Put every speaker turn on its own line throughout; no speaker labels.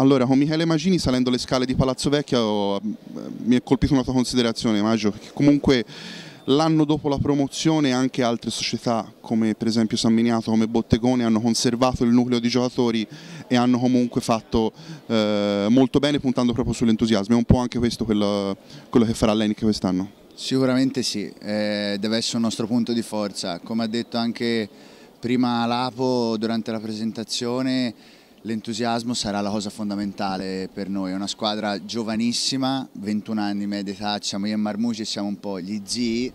Allora, con Michele Magini salendo le scale di Palazzo Vecchio eh, mi è colpito una tua considerazione, Maggio, perché comunque l'anno dopo la promozione anche altre società come per esempio San Miniato, come Bottegone hanno conservato il nucleo di giocatori e hanno comunque fatto eh, molto bene puntando proprio sull'entusiasmo, è un po' anche questo quello, quello che farà l'Enic quest'anno. Sicuramente sì, eh, deve essere un nostro punto di forza,
come ha detto anche prima Lapo durante la presentazione L'entusiasmo sarà la cosa fondamentale per noi, è una squadra giovanissima, 21 anni in media età, siamo io e Marmucci, siamo un po' gli zii,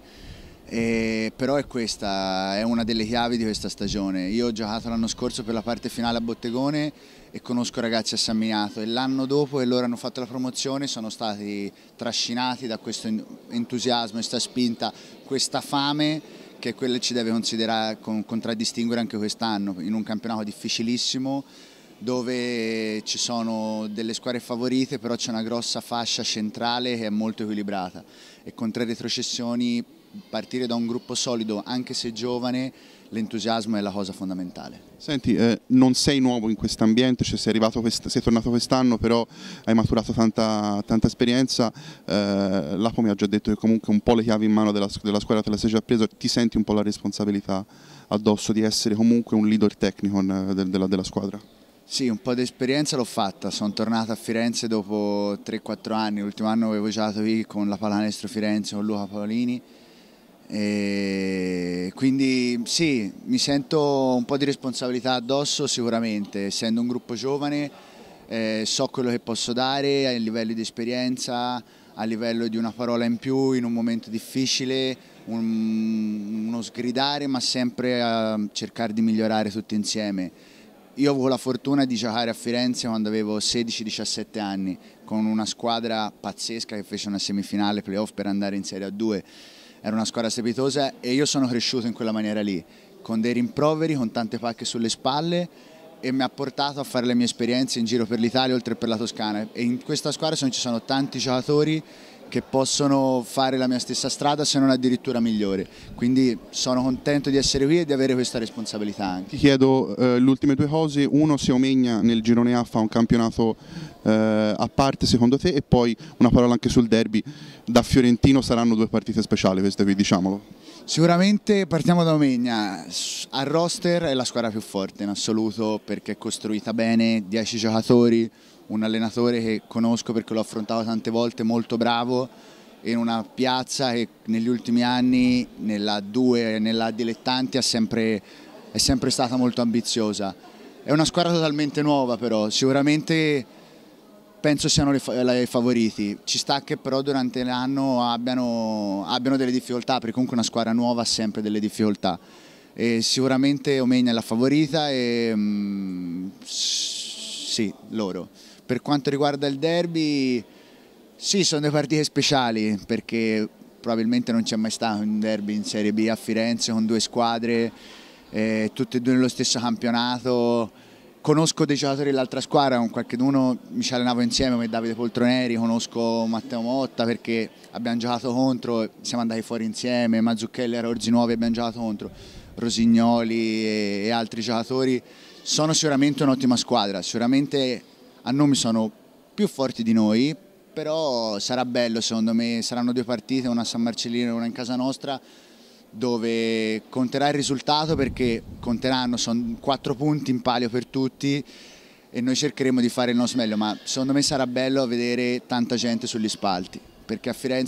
e però è questa, è una delle chiavi di questa stagione. Io ho giocato l'anno scorso per la parte finale a Bottegone e conosco ragazzi a San Miniato e l'anno dopo e loro hanno fatto la promozione sono stati trascinati da questo entusiasmo, questa spinta, questa fame che è quella che ci deve contraddistinguere anche quest'anno in un campionato difficilissimo dove ci sono delle squadre favorite, però c'è una grossa fascia centrale che è molto equilibrata e con tre retrocessioni partire da un gruppo solido, anche se giovane, l'entusiasmo è la cosa fondamentale.
Senti, eh, non sei nuovo in questo ambiente, cioè sei, quest sei, tornato quest'anno, però hai maturato tanta, tanta esperienza, eh, Lapo mi ha già detto che comunque un po' le chiavi in mano della, della squadra te le sei già preso, ti senti un po' la responsabilità addosso di essere comunque un leader tecnico eh, della, della squadra?
Sì, un po' di esperienza l'ho fatta, sono tornato a Firenze dopo 3-4 anni, l'ultimo anno avevo giocato qui con la Palanestro Firenze, con Luca Paolini, e quindi sì, mi sento un po' di responsabilità addosso sicuramente, essendo un gruppo giovane eh, so quello che posso dare a livello di esperienza, a livello di una parola in più in un momento difficile, un, uno sgridare ma sempre a cercare di migliorare tutti insieme. Io avevo la fortuna di giocare a Firenze quando avevo 16-17 anni con una squadra pazzesca che fece una semifinale playoff per andare in Serie A2. Era una squadra strepitosa e io sono cresciuto in quella maniera lì, con dei rimproveri, con tante pacche sulle spalle e mi ha portato a fare le mie esperienze in giro per l'Italia oltre per la Toscana. E in questa squadra ci sono tanti giocatori che possono fare la mia stessa strada se non addirittura migliore. Quindi sono contento di essere qui e di avere questa responsabilità anche.
Ti chiedo eh, le ultime due cose, uno se Omegna nel girone A fa un campionato eh, a parte secondo te e poi una parola anche sul derby, da Fiorentino saranno due partite speciali queste qui diciamolo.
Sicuramente partiamo da Omegna, a roster è la squadra più forte in assoluto perché è costruita bene, 10 giocatori, un allenatore che conosco perché l'ho affrontato tante volte, molto bravo, in una piazza che negli ultimi anni nella 2 e nella dilettanti è sempre, è sempre stata molto ambiziosa. È una squadra totalmente nuova però, sicuramente penso siano i favoriti. Ci sta che però durante l'anno abbiano, abbiano, delle difficoltà, perché comunque una squadra nuova ha sempre delle difficoltà. E sicuramente Omegna è la favorita e mh, mm, sì, loro. Per quanto riguarda il derby, sì, sono delle partite speciali perché probabilmente non c'è mai stato un derby in Serie B a Firenze con due squadre, eh, tutte e due nello stesso campionato conosco dei giocatori dell'altra squadra, con qualcuno mi ci allenavo insieme come Davide Poltroneri, conosco Matteo Motta perché abbiamo giocato contro, siamo andati fuori insieme, Mazzucchelli era Orzi Nuovi, abbiamo giocato contro Rosignoli e, altri giocatori. Sono sicuramente un'ottima squadra, sicuramente a nomi sono più forti di noi, però sarà bello secondo me, saranno due partite, una a San Marcellino e una in casa nostra, dove conterà il risultato perché conteranno, sono quattro punti in palio per tutti e noi cercheremo di fare il nostro meglio, ma secondo me sarà bello vedere tanta gente sugli spalti, perché a Firenze